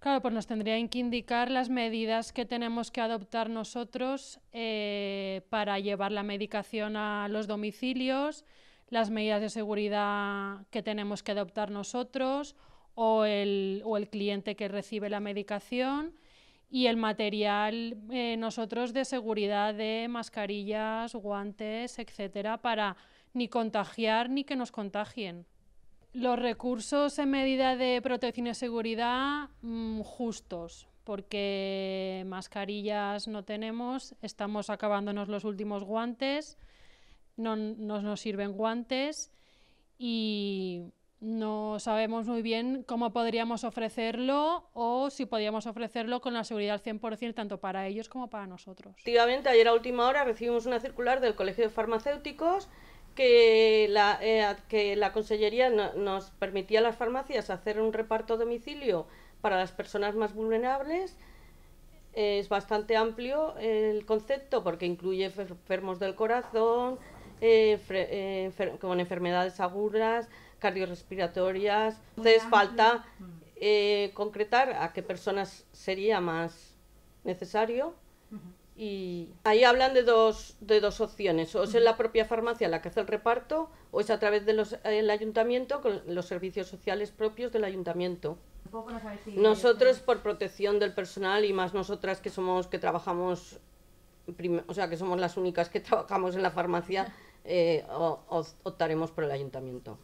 Claro, pues nos tendrían que indicar las medidas que tenemos que adoptar nosotros eh, para llevar la medicación a los domicilios, las medidas de seguridad que tenemos que adoptar nosotros o el, cliente que recibe la medicación y el material eh, nosotros de seguridad de mascarillas, guantes, etcétera, para ni contagiar ni que nos contagien. Los recursos en medida de protección y seguridad mm, justos, porque mascarillas no tenemos, estamos acabándonos los últimos guantes, no, no nos sirven guantes y no sabemos muy bien cómo podríamos ofrecerlo o si podríamos ofrecerlo con la seguridad al 100% tanto para ellos como para nosotros. Efectivamente, ayer a última hora recibimos una circular del Colegio de Farmacéuticos que la, eh, que la Consellería nos permitía a las farmacias hacer un reparto a domicilio para las personas más vulnerables. Es bastante amplio el concepto porque incluye enfermos del corazón, eh, eh, con enfermedades agudas, cardiorrespiratorias. Entonces falta mm. concretar a qué personas sería más necesario y ahí hablan de dos, de dos opciones, o es en la propia farmacia la que hace el reparto o es a través del ayuntamiento con los servicios sociales propios del ayuntamiento. Nosotros por protección del personal y más nosotras que somos que trabajamos, o sea que somos las únicas que trabajamos en la farmacia, eh, optaremos por el ayuntamiento.